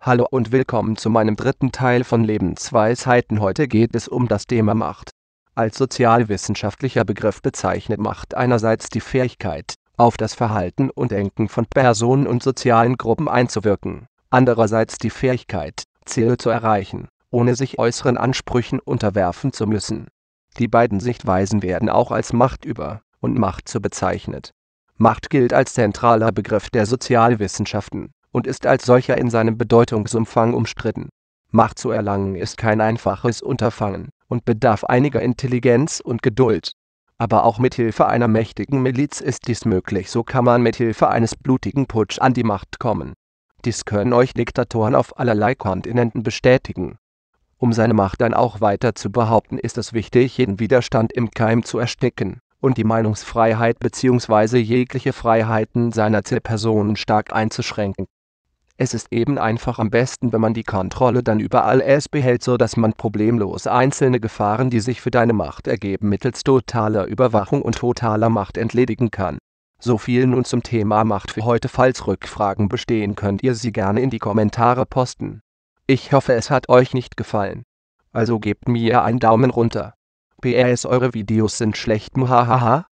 Hallo und willkommen zu meinem dritten Teil von Lebensweisheiten. Heute geht es um das Thema Macht. Als sozialwissenschaftlicher Begriff bezeichnet Macht einerseits die Fähigkeit, auf das Verhalten und Denken von Personen und sozialen Gruppen einzuwirken, andererseits die Fähigkeit, Ziele zu erreichen, ohne sich äußeren Ansprüchen unterwerfen zu müssen. Die beiden Sichtweisen werden auch als Macht über und Macht zu bezeichnet. Macht gilt als zentraler Begriff der Sozialwissenschaften und ist als solcher in seinem Bedeutungsumfang umstritten. Macht zu erlangen ist kein einfaches Unterfangen und bedarf einiger Intelligenz und Geduld. Aber auch mit Hilfe einer mächtigen Miliz ist dies möglich, so kann man mit Hilfe eines blutigen Putsch an die Macht kommen. Dies können euch Diktatoren auf allerlei Kontinenten bestätigen. Um seine Macht dann auch weiter zu behaupten, ist es wichtig, jeden Widerstand im Keim zu ersticken und die Meinungsfreiheit bzw. jegliche Freiheiten seiner Zielpersonen stark einzuschränken. Es ist eben einfach am besten, wenn man die Kontrolle dann überall erst behält, so dass man problemlos einzelne Gefahren, die sich für deine Macht ergeben, mittels totaler Überwachung und totaler Macht entledigen kann. So viel nun zum Thema Macht für heute. Falls Rückfragen bestehen, könnt ihr sie gerne in die Kommentare posten. Ich hoffe, es hat euch nicht gefallen. Also gebt mir einen Daumen runter. PS eure Videos sind schlecht, muhahaha.